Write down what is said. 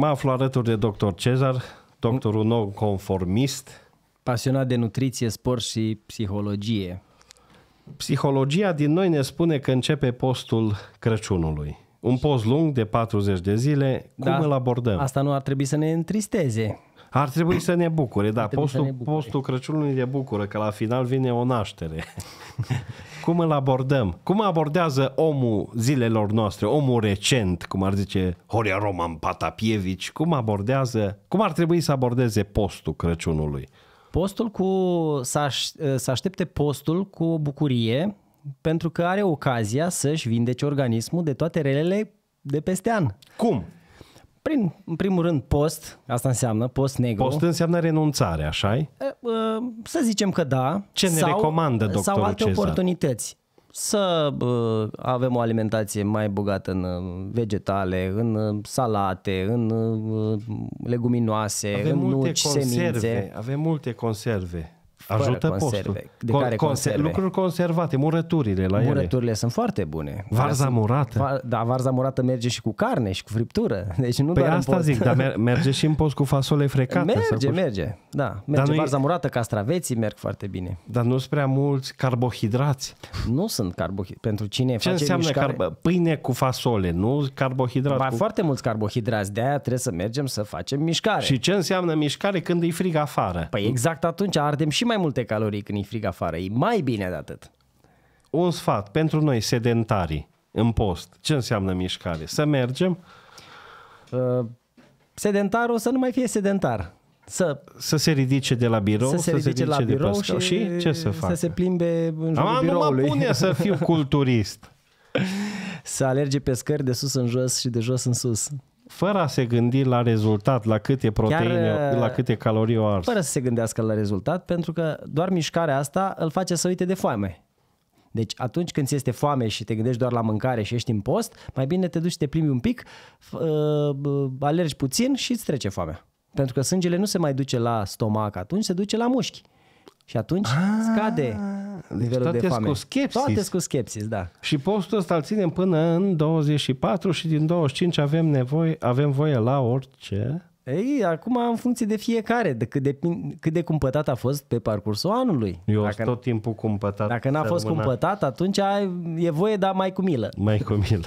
Mă aflu alături de doctor Cezar, doctorul nou conformist. Pasionat de nutriție, sport și psihologie. Psihologia din noi ne spune că începe postul Crăciunului. Un post lung de 40 de zile, cum da, îl abordăm? Asta nu ar trebui să ne întristeze. Ar trebui să ne bucure, da. Postul, ne bucure. postul Crăciunului ne bucură, că la final vine o naștere. cum îl abordăm? Cum abordează omul zilelor noastre, omul recent, cum ar zice Horia Roman Patapievici, cum abordează, cum ar trebui să abordeze postul Crăciunului? Postul cu, să, să aștepte postul cu bucurie, pentru că are ocazia să-și vindece organismul de toate relele de peste an. Cum? Prin, în primul rând, post, asta înseamnă post negru. Post înseamnă renunțare, așa Să zicem că da. Ce ne sau, recomandă doctorul Sau alte Cezar? oportunități. Să avem o alimentație mai bogată în uh, vegetale, în uh, salate, în uh, leguminoase, avem în nuci, conserve, semințe. Avem multe conserve Ajută conserve, postul. De Con, care conserve. lucruri conservate, murăturile la Murăturile ele. Murăturile sunt foarte bune. Varza murată. Va, da, varza murată merge și cu carne și cu friptură. Deci nu păi doar asta zic, dar merge și în post cu fasole frecată. Merge, merge. Da, merge dar varza murată, castraveții merg foarte bine. Dar nu sunt prea mulți carbohidrați. Nu sunt carbohidrați. Pentru cine Ce face înseamnă mișcare... Carbo- pâine cu fasole, nu carbohidrați? Ba, cu... foarte mulți carbohidrați, de aia trebuie să mergem să facem mișcare. Și ce înseamnă mișcare când e frig afară? Păi exact atunci ardem și mai multe calorii când e frig afară, e mai bine de atât. Un sfat pentru noi sedentari în post, ce înseamnă mișcare? Să mergem? Uh, sedentarul să nu mai fie sedentar. Să, să se ridice de la birou, să se ridice, să se ridice la birou și, și ce să facă? Să se plimbe în jurul Am, biroului. Nu mă pune să fiu culturist. să alerge pe scări de sus în jos și de jos în sus fără a se gândi la rezultat, la câte proteine, Chiar, uh, la câte calorii o ars. Fără să se gândească la rezultat, pentru că doar mișcarea asta îl face să uite de foame. Deci atunci când ți este foame și te gândești doar la mâncare și ești în post, mai bine te duci și te plimbi un pic, uh, alergi puțin și îți trece foamea. Pentru că sângele nu se mai duce la stomac atunci, se duce la mușchi. Și atunci ah. scade deci nivelul toate de foame. Cu skepsis. Toate cu skepsis, da. Și postul ăsta îl ținem până în 24 și din 25 avem nevoie, avem voie la orice. Ei, acum în funcție de fiecare, de cât de, cât de cumpătat a fost pe parcursul anului. Eu dacă, tot timpul cumpătat. Dacă n-a fost rămâna. cumpătat, atunci e voie, dar mai cu milă. Mai cu milă.